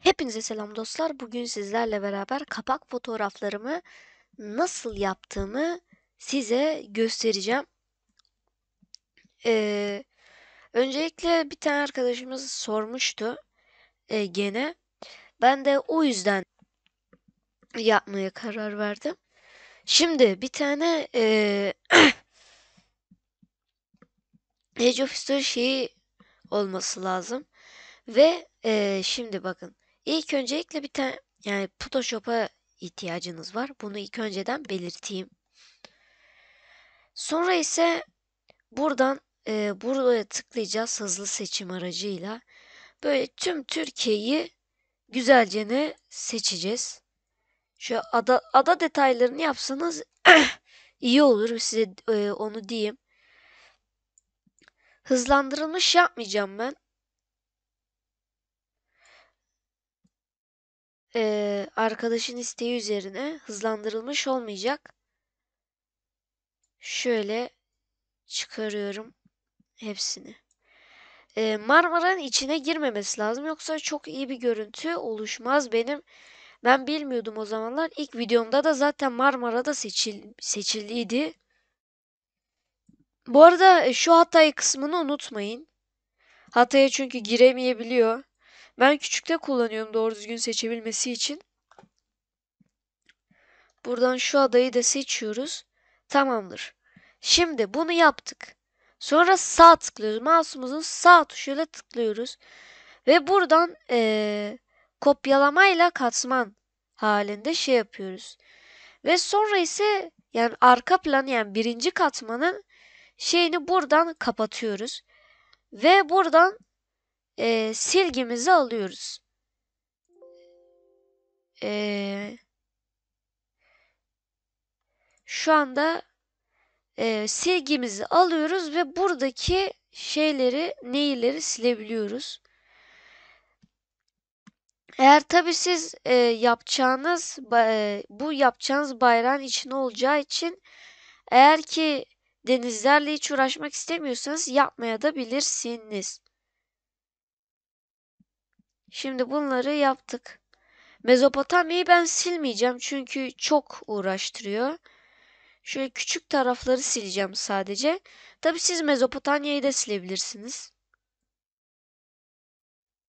Hepinize selam dostlar. Bugün sizlerle beraber kapak fotoğraflarımı nasıl yaptığımı size göstereceğim. Ee, öncelikle bir tane arkadaşımız sormuştu e, gene. Ben de o yüzden yapmaya karar verdim. Şimdi bir tane e, Age of History şeyi olması lazım. Ve e, şimdi bakın İlk öncelikle bir tane yani Photoshop'a ihtiyacınız var. Bunu ilk önceden belirteyim. Sonra ise buradan e, buraya tıklayacağız hızlı seçim aracıyla. Böyle tüm Türkiye'yi güzelce ne seçeceğiz. Şu ada, ada detaylarını yapsanız iyi olur size e, onu diyeyim. Hızlandırılmış yapmayacağım ben. e, arkadaşın isteği üzerine hızlandırılmış olmayacak. Şöyle çıkarıyorum hepsini. E, Marmara'nın içine girmemesi lazım yoksa çok iyi bir görüntü oluşmaz benim. Ben bilmiyordum o zamanlar. İlk videomda da zaten Marmara'da seçil, seçildiydi. Bu arada e, şu hatayı kısmını unutmayın. Hatay'a çünkü giremeyebiliyor. Ben küçükte kullanıyorum doğru düzgün seçebilmesi için. Buradan şu adayı da seçiyoruz. Tamamdır. Şimdi bunu yaptık. Sonra sağ tıklıyoruz. Mouse'umuzun sağ tuşuyla tıklıyoruz. Ve buradan ee, kopyalamayla katman halinde şey yapıyoruz. Ve sonra ise yani arka plan yani birinci katmanın şeyini buradan kapatıyoruz. Ve buradan e, silgimizi alıyoruz. E, şu anda e, silgimizi alıyoruz ve buradaki şeyleri, neyleri silebiliyoruz. Eğer tabi siz e, yapacağınız e, bu yapacağınız bayrağın içine olacağı için eğer ki denizlerle hiç uğraşmak istemiyorsanız yapmaya da bilirsiniz. Şimdi bunları yaptık. Mezopotamya'yı ben silmeyeceğim çünkü çok uğraştırıyor. Şöyle küçük tarafları sileceğim sadece. Tabi siz Mezopotamya'yı da silebilirsiniz.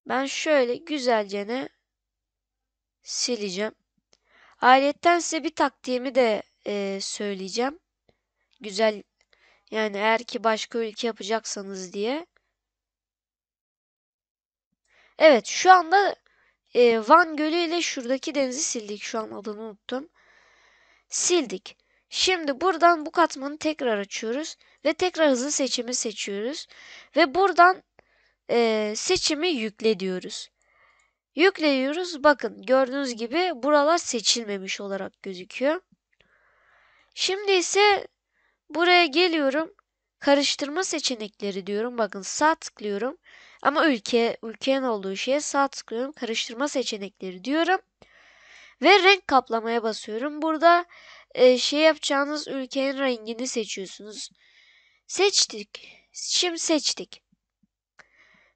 Ben şöyle güzelce ne sileceğim. Ayrıca size bir taktiğimi de e, söyleyeceğim. Güzel yani eğer ki başka ülke yapacaksanız diye. Evet şu anda e, Van Gölü ile şuradaki denizi sildik. Şu an adını unuttum. Sildik. Şimdi buradan bu katmanı tekrar açıyoruz. Ve tekrar hızlı seçimi seçiyoruz. Ve buradan e, seçimi yükle diyoruz. Yükleyiyoruz. Bakın gördüğünüz gibi buralar seçilmemiş olarak gözüküyor. Şimdi ise buraya geliyorum. Karıştırma seçenekleri diyorum. Bakın sağ tıklıyorum ama ülke, ülkenin olduğu şeye sağ tıklıyorum. Karıştırma seçenekleri diyorum. Ve renk kaplamaya basıyorum. Burada e, şey yapacağınız ülkenin rengini seçiyorsunuz. Seçtik. Şimdi seçtik.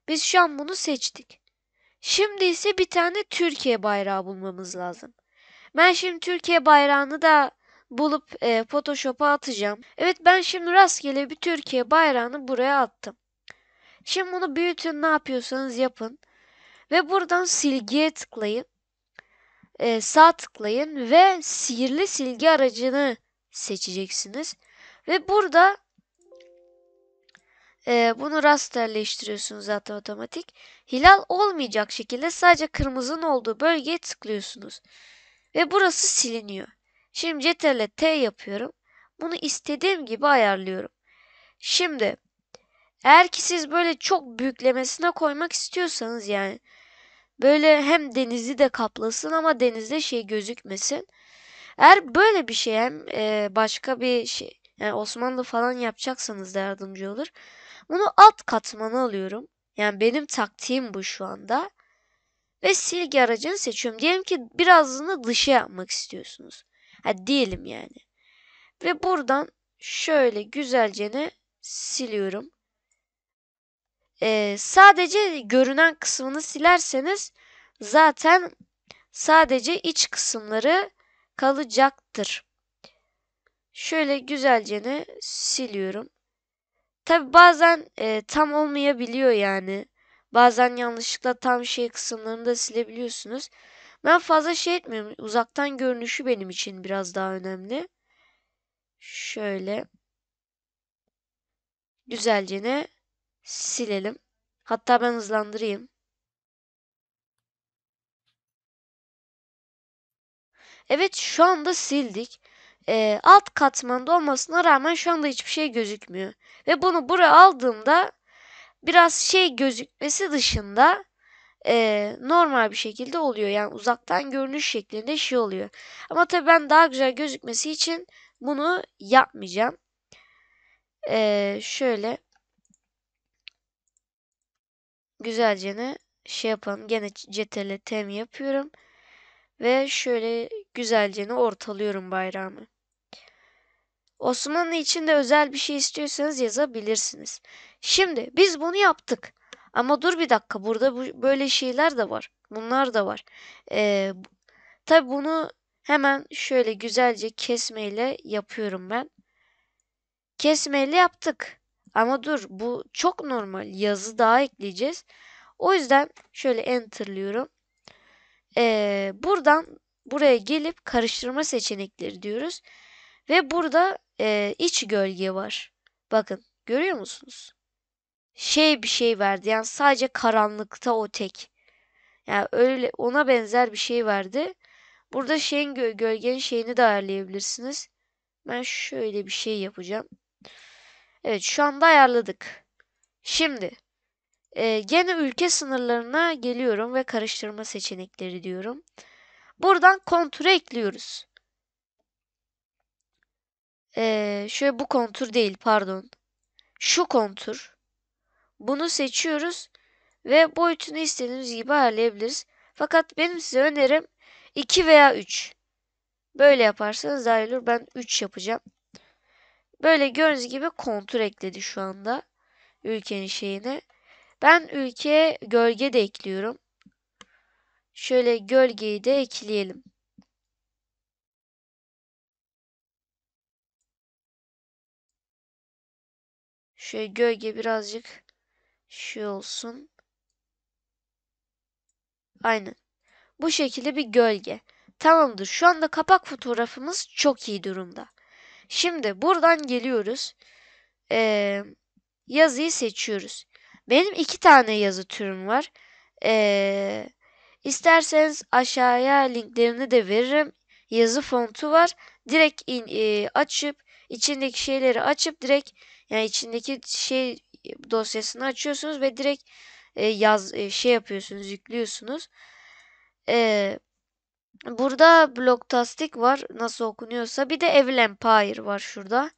Biz şu an bunu seçtik. Şimdi ise bir tane Türkiye bayrağı bulmamız lazım. Ben şimdi Türkiye bayrağını da bulup e, Photoshop'a atacağım. Evet ben şimdi rastgele bir Türkiye bayrağını buraya attım. Şimdi bunu büyütün ne yapıyorsanız yapın. Ve buradan silgiye tıklayın. Ee, sağ tıklayın ve sihirli silgi aracını seçeceksiniz. Ve burada e, bunu rasterleştiriyorsunuz zaten otomatik. Hilal olmayacak şekilde sadece kırmızının olduğu bölgeye tıklıyorsunuz. Ve burası siliniyor. Şimdi Ctrl T yapıyorum. Bunu istediğim gibi ayarlıyorum. Şimdi eğer ki siz böyle çok büyüklemesine koymak istiyorsanız yani böyle hem denizi de kaplasın ama denizde şey gözükmesin. Eğer böyle bir şey hem e, başka bir şey yani Osmanlı falan yapacaksanız da yardımcı olur. Bunu alt katmanı alıyorum. Yani benim taktiğim bu şu anda. Ve silgi aracını seçiyorum. Diyelim ki birazını dışa yapmak istiyorsunuz. Ha diyelim yani. Ve buradan şöyle güzelce ne siliyorum e, sadece görünen kısmını silerseniz zaten sadece iç kısımları kalacaktır. Şöyle güzelce siliyorum. Tabi bazen e, tam olmayabiliyor yani. Bazen yanlışlıkla tam şey kısımlarını da silebiliyorsunuz. Ben fazla şey etmiyorum. Uzaktan görünüşü benim için biraz daha önemli. Şöyle. Güzelce ne? silelim. Hatta ben hızlandırayım. Evet şu anda sildik. Ee, alt katmanda olmasına rağmen şu anda hiçbir şey gözükmüyor. Ve bunu buraya aldığımda biraz şey gözükmesi dışında e, normal bir şekilde oluyor. Yani uzaktan görünüş şeklinde şey oluyor. Ama tabii ben daha güzel gözükmesi için bunu yapmayacağım. Ee, şöyle Güzelce ne şey yapalım. Gene cetele tem yapıyorum. Ve şöyle güzelce ne ortalıyorum bayrağımı. Osmanlı için de özel bir şey istiyorsanız yazabilirsiniz. Şimdi biz bunu yaptık. Ama dur bir dakika burada bu, böyle şeyler de var. Bunlar da var. Ee, tabi bunu hemen şöyle güzelce kesmeyle yapıyorum ben. Kesmeyle yaptık. Ama dur bu çok normal. Yazı daha ekleyeceğiz. O yüzden şöyle enterlıyorum. Ee, buradan buraya gelip karıştırma seçenekleri diyoruz. Ve burada e, iç gölge var. Bakın görüyor musunuz? Şey bir şey verdi. Yani sadece karanlıkta o tek. Yani öyle ona benzer bir şey verdi. Burada şeyin gölgenin şeyini de ayarlayabilirsiniz. Ben şöyle bir şey yapacağım. Evet şu anda ayarladık. Şimdi e, gene ülke sınırlarına geliyorum ve karıştırma seçenekleri diyorum. Buradan kontura ekliyoruz. E, şöyle bu kontur değil pardon. Şu kontur. Bunu seçiyoruz ve boyutunu istediğimiz gibi ayarlayabiliriz. Fakat benim size önerim 2 veya 3. Böyle yaparsanız daha iyi olur. Ben 3 yapacağım. Böyle gördüğünüz gibi kontur ekledi şu anda. Ülkenin şeyine. Ben ülke gölge de ekliyorum. Şöyle gölgeyi de ekleyelim. Şöyle gölge birazcık şey olsun. Aynen. Bu şekilde bir gölge. Tamamdır. Şu anda kapak fotoğrafımız çok iyi durumda. Şimdi buradan geliyoruz. Ee, yazıyı seçiyoruz. Benim iki tane yazı türüm var. Ee, isterseniz aşağıya linklerini de veririm. Yazı fontu var. Direkt in, e, açıp içindeki şeyleri açıp direkt yani içindeki şey dosyasını açıyorsunuz ve direkt e, yaz e, şey yapıyorsunuz, yüklüyorsunuz. Eee Burada Blocktastic var. Nasıl okunuyorsa. Bir de Evil Empire var şurada.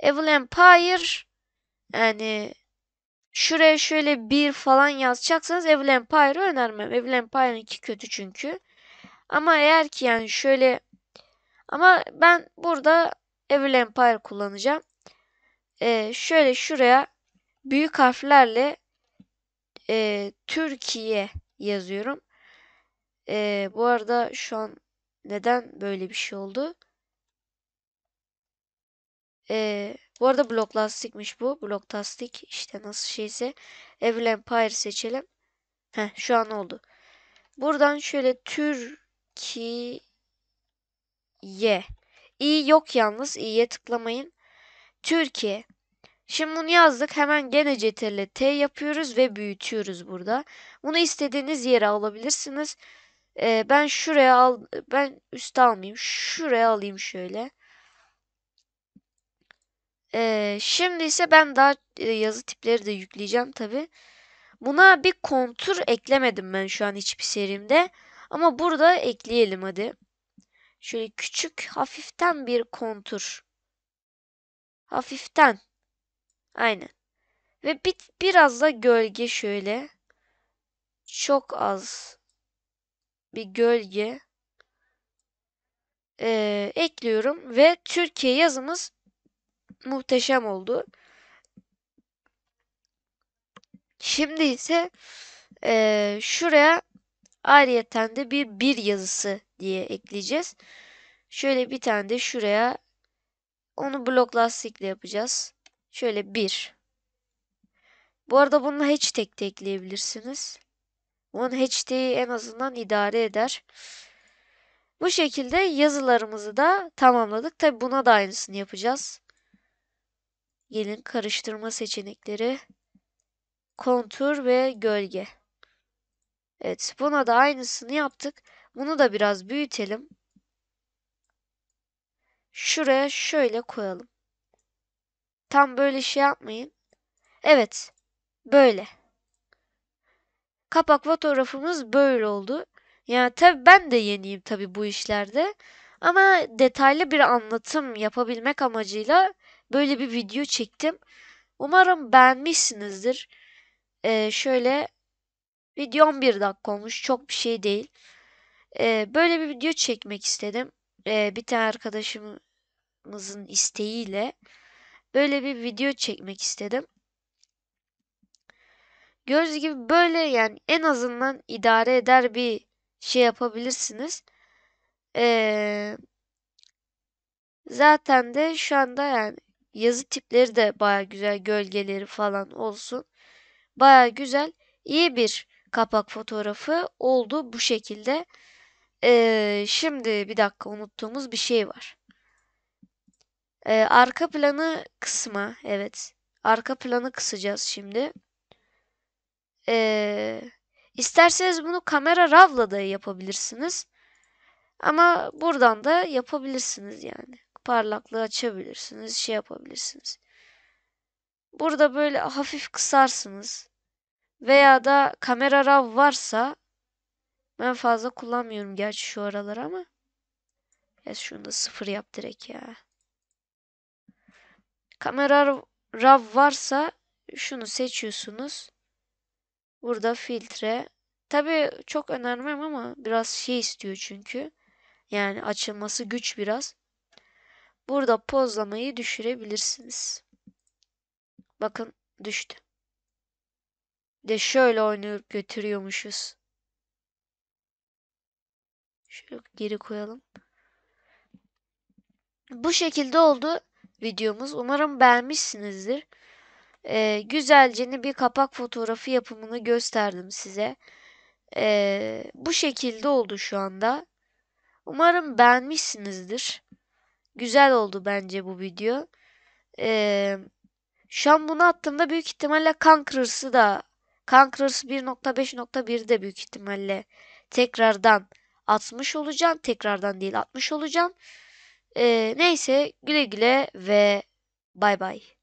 Evil Empire yani şuraya şöyle bir falan yazacaksanız Evil Empire'ı önermem. Evil Empire'ın iki kötü çünkü. Ama eğer ki yani şöyle ama ben burada Evil Empire kullanacağım. Ee, şöyle şuraya büyük harflerle e, Türkiye yazıyorum. Ee, bu arada şu an neden böyle bir şey oldu? Ee, bu arada blok lastikmiş bu. Blok lastik işte nasıl şeyse. Evil Empire seçelim. Heh, şu an oldu. Buradan şöyle Türkiye. İyi yok yalnız. İyiye tıklamayın. Türkiye. Şimdi bunu yazdık. Hemen gene CTRL T yapıyoruz ve büyütüyoruz burada. Bunu istediğiniz yere alabilirsiniz. Ee, ben şuraya al ben üst almayayım. Şuraya alayım şöyle. Ee, şimdi ise ben daha yazı tipleri de yükleyeceğim tabi. Buna bir kontur eklemedim ben şu an hiçbir serimde. Ama burada ekleyelim hadi. Şöyle küçük hafiften bir kontur. Hafiften. Aynen. Ve bir, biraz da gölge şöyle. Çok az bir gölge e, ekliyorum ve Türkiye yazımız muhteşem oldu. Şimdi ise e, şuraya ayrıyeten de bir bir yazısı diye ekleyeceğiz. Şöyle bir tane de şuraya onu blok lastikle yapacağız. Şöyle bir. Bu arada bununla hiç tek de ekleyebilirsiniz. OneHD'yi en azından idare eder. Bu şekilde yazılarımızı da tamamladık. Tabi buna da aynısını yapacağız. Gelin karıştırma seçenekleri. Kontur ve gölge. Evet buna da aynısını yaptık. Bunu da biraz büyütelim. Şuraya şöyle koyalım. Tam böyle şey yapmayın. Evet. Böyle. Kapak fotoğrafımız böyle oldu. Yani tabi ben de yeniyim tabi bu işlerde. Ama detaylı bir anlatım yapabilmek amacıyla böyle bir video çektim. Umarım beğenmişsinizdir. Ee, şöyle video 11 dakika olmuş. Çok bir şey değil. Ee, böyle bir video çekmek istedim. Ee, bir tane arkadaşımızın isteğiyle böyle bir video çekmek istedim. Gördüğünüz gibi böyle yani en azından idare eder bir şey yapabilirsiniz. Ee, zaten de şu anda yani yazı tipleri de baya güzel gölgeleri falan olsun. Baya güzel iyi bir kapak fotoğrafı oldu bu şekilde. Ee, şimdi bir dakika unuttuğumuz bir şey var. Ee, arka planı kısma evet. Arka planı kısacağız şimdi. Ee, isterseniz bunu kamera ravla da yapabilirsiniz. Ama buradan da yapabilirsiniz yani. Parlaklığı açabilirsiniz, şey yapabilirsiniz. Burada böyle hafif kısarsınız. Veya da kamera rav varsa ben fazla kullanmıyorum gerçi şu aralar ama. Ya şunu da sıfır yap direkt ya. Kamera rav varsa şunu seçiyorsunuz. Burada filtre. tabi çok önermem ama biraz şey istiyor çünkü. Yani açılması güç biraz. Burada pozlamayı düşürebilirsiniz. Bakın düştü. De şöyle oynayıp götürüyormuşuz. Şöyle geri koyalım. Bu şekilde oldu videomuz. Umarım beğenmişsinizdir e, güzelce bir kapak fotoğrafı yapımını gösterdim size. E, bu şekilde oldu şu anda. Umarım beğenmişsinizdir. Güzel oldu bence bu video. E, şu an bunu attığımda büyük ihtimalle kan kırısı da kan kırısı 1.5.1 de büyük ihtimalle tekrardan atmış olacağım. Tekrardan değil atmış olacağım. E, neyse güle güle ve bay bay.